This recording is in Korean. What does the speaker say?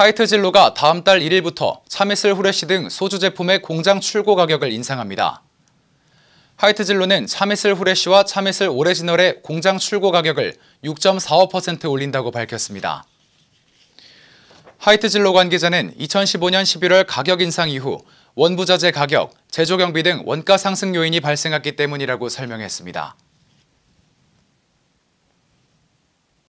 하이트 진로가 다음 달 1일부터 참이슬 후레쉬 등 소주 제품의 공장 출고 가격을 인상합니다. 하이트 진로는 참이슬 후레쉬와 참이슬 오레지널의 공장 출고 가격을 6.45% 올린다고 밝혔습니다. 하이트 진로 관계자는 2015년 11월 가격 인상 이후 원부자재 가격, 제조 경비 등 원가 상승 요인이 발생했기 때문이라고 설명했습니다.